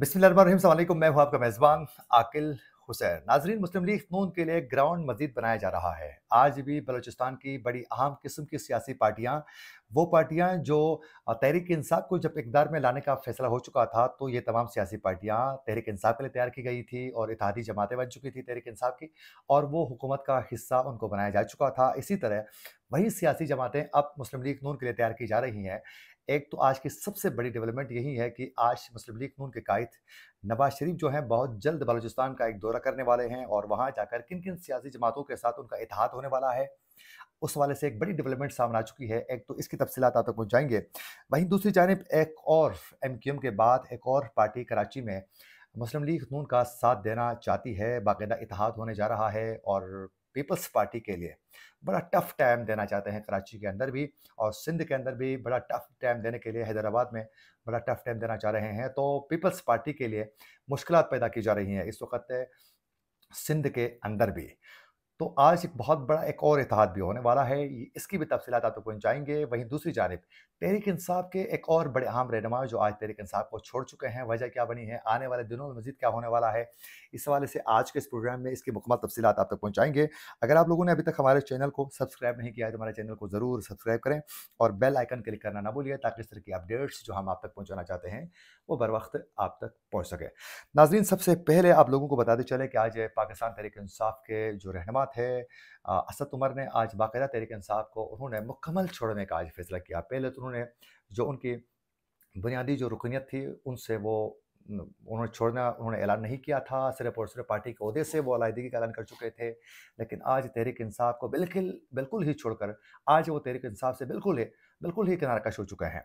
बिस्मिल्लाम मैं हूं आपका मेज़बान आकिल हुसैन नाजरीन मुस्लिम लीग नून के लिए ग्राउंड मजीद बनाया जा रहा है आज भी बलूचिस्तान की बड़ी अहम किस्म की सियासी पार्टियाँ वो पार्टियाँ जो तहरीक इंसाफ को जब इकदार में लाने का फैसला हो चुका था तो ये तमाम सियासी पार्टियाँ तहरीक इंसाफ के लिए तैयार की गई थी और इतिहादी जमातें बन चुकी थी तहरीक इंसाफ की और वो हुकूमत का हिस्सा उनको बनाया जा चुका था इसी तरह वही सियासी जमातें अब मुस्लिम लीग नून के लिए तैयार की जा रही हैं एक तो आज की सबसे बड़ी डेवलपमेंट यही है कि आज मुस्लिम लीग नून के कायद नवाज शरीफ जो हैं बहुत जल्द बलूचिस्तान का एक दौरा करने वाले हैं और वहाँ जाकर किन किन सियासी जमातों के साथ उनका इतिहाद होने वाला है उस वाले से एक बड़ी डेवलपमेंट सामने आ चुकी है एक तो इसकी तफसीत आप तक पहुँचाएंगे वहीं दूसरी जानब एक और एम के बाद एक और पार्टी कराची में मुस्लिम लीग नून का साथ देना चाहती है बाकायदा इतिहाद होने जा रहा है और पीपल्स पार्टी के लिए बड़ा टफ टाइम देना चाहते हैं कराची के अंदर भी और सिंध के अंदर भी बड़ा टफ टाइम देने के लिए हैदराबाद में बड़ा टफ टाइम देना चाह रहे हैं तो पीपल्स पार्टी के लिए मुश्किल पैदा की जा रही हैं इस वक्त सिंध के अंदर भी तो आज एक बहुत बड़ा एक और इतिहाद भी होने वाला है इसकी भी तफसीत तो पहुँचाएंगे वहीं दूसरी जानब तहरीक इंसाफ के एक और बड़े अहम रहनुमा जो आज तहरीक इंसाफ को छोड़ चुके हैं वजह क्या बनी है आने वाले दिनों में मजीद क्या होने वाला है इस हवाले से आज के इस प्रोग्राम में इसकी मुकम्मल तफसीत आप तक पहुँचाएंगे अगर आप लोगों ने अभी तक हमारे चैनल को सब्सक्राइब नहीं किया है तो हमारे चैनल को ज़रूर सब्सक्राइब करें और बेल आइकन क्लिक करना ना भूलिए ताकि इस तरह की अपडेट्स जो हम आप तक पहुँचाना चाहते हैं वो बर वक्त आप तक पहुँच सके नाजरीन सबसे पहले आप लोगों को बताते चले कि आज पाकिस्तान तहरीक इंसाफ के जो रहनुमा बात है असद उमर ने आज बाकायदा तहरीक इंसाफ को उन्होंने मुकम्मल छोड़ने का आज फैसला किया पहले तो उन्होंने जो उनकी बुनियादी जो रुकनीत थी उनसे वो उन्होंने छोड़ना उन्होंने ऐलान नहीं किया था सिर्फ और सिर्फ पार्टी के अहदे से वो अलहदगी का ऐलान कर चुके थे लेकिन आज तहरीक इंसाफ को बिल्कुल बिल्कुल ही छोड़कर आज वो तहरीक इंसाफ से बिल्कुल है बिल्कुल ही किनारकश हो चुके हैं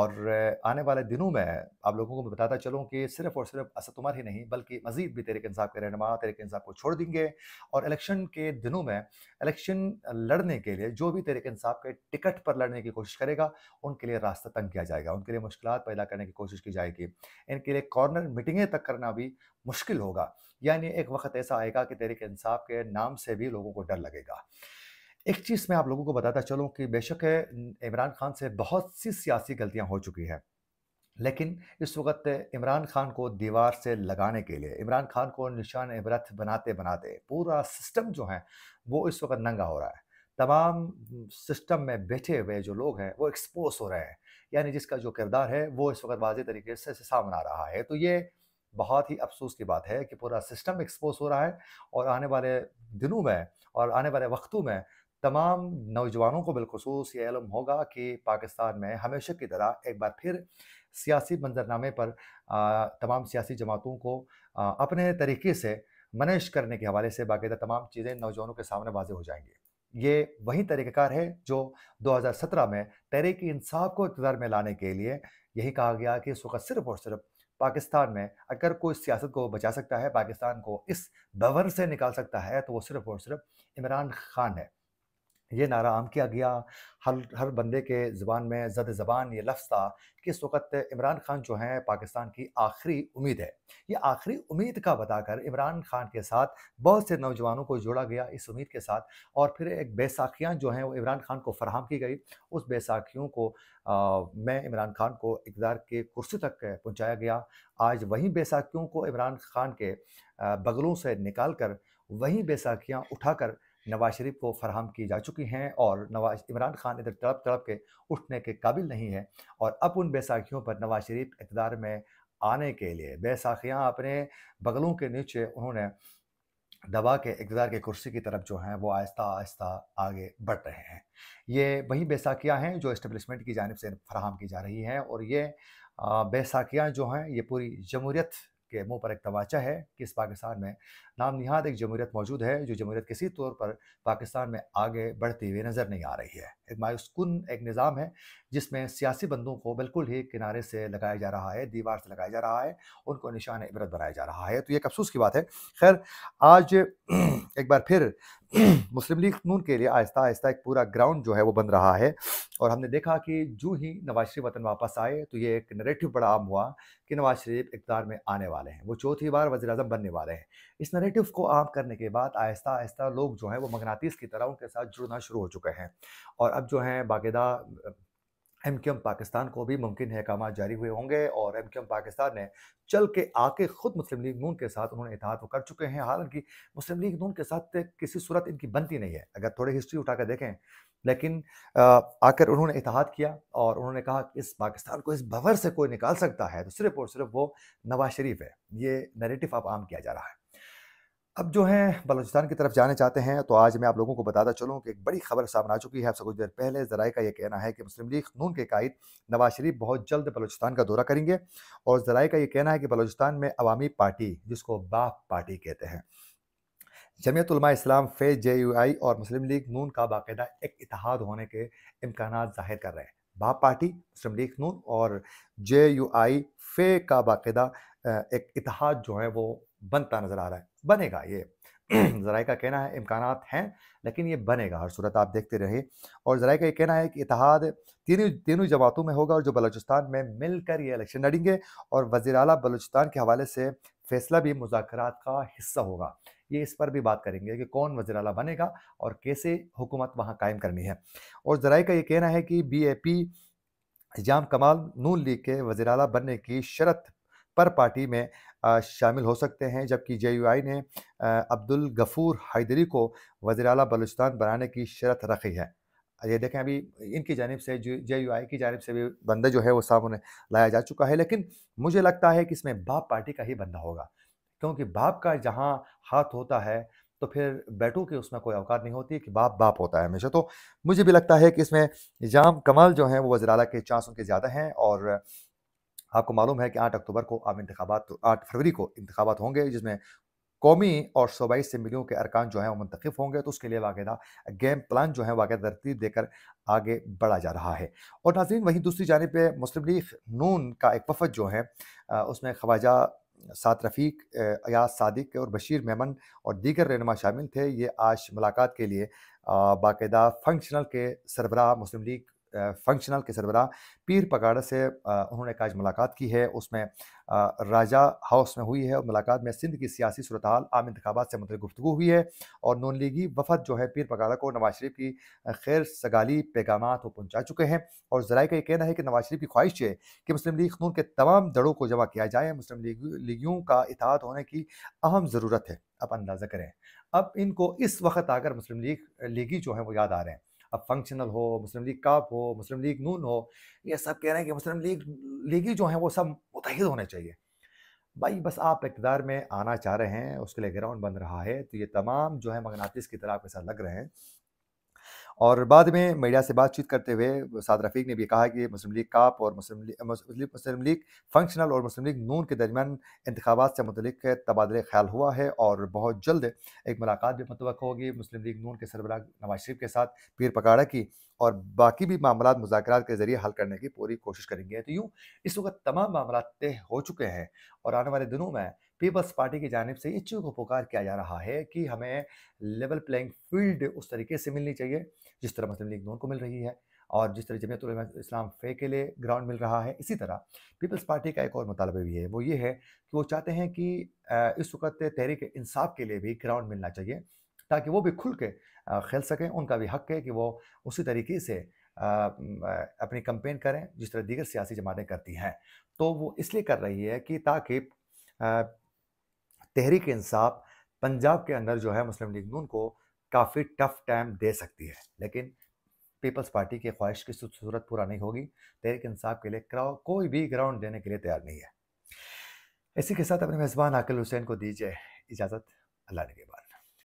और आने वाले दिनों में आप लोगों को मैं बताता चलूँ कि सिर्फ और सिर्फ असद उमर ही नहीं बल्कि मजीद भी तहरीक इंसाफ के रहनमा तरीक़े इंसाफ को छोड़ देंगे और इलेक्शन के दिनों में इलेक्शन लड़ने के लिए जो भी तहरीक इंसाफ के टिकट पर लड़ने की कोशिश करेगा उनके लिए रास्ता तंग किया जाएगा उनके लिए मुश्किल पैदा करने की कोशिश की जाएगी इनके लिए कॉर्नर मीटिंगें तक करना भी मुश्किल होगा यानी एक वक्त ऐसा आएगा कि तहरीक इंसाफ के नाम से भी लोगों को डर लगेगा एक चीज़ मैं आप लोगों को बताता चलूँ कि बेशक है इमरान खान से बहुत सी सियासी गलतियाँ हो चुकी हैं लेकिन इस वक्त इमरान खान को दीवार से लगाने के लिए इमरान खान को निशान इबरत बनाते बनाते पूरा सिस्टम जो है वो इस वक्त नंगा हो रहा है तमाम सिस्टम में बैठे हुए जो लोग हैं वो एक्सपोज हो रहे हैं यानी जिसका जो किरदार है वो इस वक्त वाजे तरीके से सामने आ रहा है तो ये बहुत ही अफसोस की बात है कि पूरा सिस्टम एक्सपोज हो रहा है और आने वाले दिनों में और आने वाले वक्तों में तमाम नौजवानों को बिलखसूस ये इलम होगा कि पाकिस्तान में हमेशा की तरह एक बार फिर सियासी मंजरनामे पर तमाम सियासी जमातों को अपने तरीके से मैनेज करने के हवाले से बाकायदा तमाम चीज़ें नौजवानों के सामने वाजे हो जाएंगी ये वही तरीक़ार है जो 2017 में तहरीक इंसाफ को इकतदार में लाने के लिए यही कहा गया कि इस वक्त सिर्फ और सिर्फ पाकिस्तान में अगर कोई सियासत को बचा सकता है पाकिस्तान को इस बवर से निकाल सकता है तो वो सिर्फ और सिर्फ इमरान खान है ये नारा आम किया गया हर हर बंदे के ज़बान में जद ज़बान ये लफ्ज़ था कि इस वक्त इमरान खान जो हैं पाकिस्तान की आखिरी उम्मीद है ये आखिरी उम्मीद का बताकर इमरान खान के साथ बहुत से नौजवानों को जोड़ा गया इस उम्मीद के साथ और फिर एक बैसाखियाँ जो हैं वो इमरान खान को फराहम की गई उस बैसाखियों को आ, मैं इमरान खान को इकदार के कुर्सी तक पहुँचाया गया आज वहीं बैसाखियों को इमरान खान के बगलों से निकाल कर वहीं बैसाखियाँ उठाकर नवाज शरीफ को फराहम की जा चुकी हैं और नवाज इमरान खान इधर तड़प तड़प के उठने के काबिल नहीं है और अब उन बैसाखियों पर नवाज शरीफ इकदार में आने के लिए बैसाखियाँ अपने बगलों के नीचे उन्होंने दबा के इकदार के कुर्सी की तरफ जो हैं वो आहिस्ता आहिस्ता आगे बढ़ रहे हैं ये वही बैसाखियाँ हैं जो इस्टबलिशमेंट की जानब से फराहम की जा रही हैं और ये बैसाखियाँ जो हैं ये पूरी जमहूरियत के मुंह पर एक तवाचा है कि इस पाकिस्तान में नाम निहाद एक जमहूरियत मौजूद है जो जमहूरियत किसी तौर पर पाकिस्तान में आगे बढ़ती हुई नज़र नहीं आ रही है एक मायूसकुन एक निज़ाम है जिसमें सियासी बंदों को बिल्कुल ही किनारे से लगाया जा रहा है दीवार से लगाया जा रहा है उनको निशान इबरत बनाया जा रहा है तो ये एक अफसोस की बात है खैर आज एक बार फिर मुस्लिम लीग नून के लिए आहिस्ता आहिस्ता एक पूरा ग्राउंड जो है वो बन रहा है और हमने देखा कि जो ही नवाज शरीफ वतन वापस आए तो ये एक नरेटिव बड़ा आम हुआ कि नवाज शरीफ इकदार में आने वाले हैं वो चौथी बार वजी अजम बनने वाले हैं इस नरेटिव को आम करने के बाद आहिस्ता आहिस्ता लोग जो हैं वो मगनातीस की तरह उनके साथ जुड़ना शुरू हो चुके हैं और अब जो हैं बाकायदा एम क्यू एम पाकिस्तान को भी मुमकिन है अहकाम जारी हुए होंगे और एम क्यू एम पाकिस्तान ने चल के आके खुद मुस्लिम लीग नून के साथ उन्होंने इतिहाद तो कर चुके हैं हालांकि मुस्लिम लीग नून के साथ किसी सूरत इनकी बनती नहीं है अगर थोड़ी हिस्ट्री उठा कर देखें लेकिन आकर उन्होंने इतिहाद किया और उन्होंने कहा कि इस पाकिस्तान को इस भंवर से कोई निकाल सकता है तो सिर्फ और सिर्फ वो नवाज शरीफ है ये नेरेटिव अब आम किया जा रहा है अब जो है बलूचिस्तान की तरफ जाने चाहते हैं तो आज मैं आप लोगों को बताता चलूँ कि एक बड़ी खबर सामने आ चुकी है आपसे कुछ देर पहले जराए का यह कहना है कि मुस्लिम लीग नून के कायद नवाज शरीफ बहुत जल्द बलूचिस्तान का दौरा करेंगे और जराए का यह कहना है कि बलूचिस्तान में अवामी पार्टी जिसको बाप पार्टी कहते हैं जमयतलमा इस्लाम फे जे यू आई और मुस्लिम लीग नून का बाकायदा एक इतिहाद होने के इम्कान जाहिर कर रहे हैं बाप पार्टी मुस्लिम लीग नून और जे यू आई फे का बाकायदा एक इतिहाद जो है वो बनता नज़र आ रहा है बनेगा ये जराए का कहना है इम्कान हैं लेकिन ये बनेगा हर सूरत आप देखते रहे और जराए का ये कहना है कि इतिहाद तीनों तीनों जमातों में होगा और जो बलोचिस्तान में मिलकर ये इलेक्शन लड़ेंगे और वजी अला बलोचिस्तान के हवाले से फैसला भी मुजाकर का हिस्सा होगा ये इस पर भी बात करेंगे कि कौन वजी अला बनेगा और कैसे हुकूमत वहाँ कायम करनी है और जराए का ये कहना है कि बी ए पी जाम कमाल नून लीग के वजी अला बनने की शरत पर पार्टी में शामिल हो सकते हैं जबकि जे ने अब्दुल गफूर हैदरी को वजी अला बलूचिस्तान बनाने की शरत रखी है ये देखें अभी इनकी जानब से जे यू आई की जानब से भी बंदा जो है वो सामने लाया जा चुका है लेकिन मुझे लगता है कि इसमें बाप पार्टी का ही बंदा होगा क्योंकि बाप का जहाँ हाथ होता है तो फिर बैटू की उसमें कोई अवकात नहीं होती कि बाप बाप होता है हमेशा तो मुझे भी लगता है कि इसमें जाम कमाल जो हैं वो वजराला के चांस उनके ज़्यादा हैं और आपको मालूम है कि आठ अक्टूबर को आम इंतबात आठ फरवरी को इंतबात होंगे जिसमें कौमी और सूबाई असम्बलियों के अरकान जो हैं वो मंतखब होंगे तो उसके लिए वायदा गेम प्लान जो है वाकई तरतीब देकर आगे बढ़ा जा रहा है और नाजीन वहीं दूसरी जानब मुस्लिम लीग नून का एक वफद जो है उसमें ख्वाजा सात रफ़ीक अयाज सदक और बशीर मेमन और दीगर रहनमा शामिल थे ये आज मुलाकात के लिए बाकायदा फंक्शनल के सरबराह मुस्लिम लीग फंक्शनल के सरबरा पीर पगाड़ा से उन्होंने आज मुलाकात की है उसमें राजा हाउस में हुई है और मुलाकात में सिंध की सियासी सूरत हाल आम इंतबात से मतलब गुफ्तु हुई है और नून लीगी वफद जो है पीर पगाड़ा को नवाज शरीफ की खैर सगाली पैगाम वो पहुँचा चुके हैं और जराये का ये कहना है कि नवाज शरीफ की ख्वाहिश है कि मुस्लिम लीग खून के तमाम दड़ों को जमा किया जाए मुस्लिम लीग लीगियों का इतिहाद होने की अहम ज़रूरत है आप अंदाज़ा करें अब इनको इस वक्त आकर मुस्लिम लीग लीगी जो है वो याद आ रहे हैं अब फंक्शनल हो मुस्लिम लीग कप हो मुस्लिम लीग नून हो ये सब कह रहे हैं कि मुस्लिम लीग लीगी जो हैं वो सब मुतहद होने चाहिए भाई बस आप इकतदार में आना चाह रहे हैं उसके लिए ग्राउंड बन रहा है तो ये तमाम जो है मगनातीस की तरह आपके साथ लग रहे हैं और बाद में मीडिया से बातचीत करते हुए साद रफीक ने भी कहा कि मुस्लिम लीग काप और मुस्लिम लीग मुस्लिम लीग फंक्शनल और मुस्लिम लीग नून के दरमियान इंतबात से मतलब तबादले ख्याल हुआ है और बहुत जल्द एक मुलाकात भी मतवक होगी मुस्लिम लीग नून के सरबराह नवाज शरीफ के साथ पीर पकाड़ा की और बाकी भी मामला मुजाकर के ज़रिए हल करने की पूरी कोशिश करेंगे तो यूँ इस वक्त तमाम मामला तय हो चुके हैं और आने वाले दिनों में पीपल्स पार्टी की जानब से इच्छू को पुकार किया जा रहा है कि हमें लेवल प्लेइंग फील्ड उस तरीके से मिलनी चाहिए जिस तरह मुस्लिम लीग नून को मिल रही है और जिस तरह जमीयत इस्लाम फे के लिए ग्राउंड मिल रहा है इसी तरह पीपल्स पार्टी का एक और मुतालबा भी है वो ये है कि वो चाहते हैं कि इस वक्त तहरीक इंसाफ के लिए भी ग्राउंड मिलना चाहिए ताकि वो भी खुल के खेल सकें उनका भी हक है कि वो उसी तरीके से अपनी कंपेन करें जिस तरह दीगर सियासी जमातें करती हैं तो वो इसलिए कर रही है कि ताकि तहरीक इंसाफ पंजाब के अंदर जो है मुस्लिम लीग नून को काफ़ी टफ टाइम दे सकती है लेकिन पीपल्स पार्टी की ख्वाहिश की सूरत पूरा नहीं होगी तहरीक इंसाफ के लिए कोई भी ग्राउंड देने के लिए तैयार नहीं है इसी के साथ अपने मेज़बान आकिल हुसैन को दीजिए इजाज़त अल्लाह ने के बाद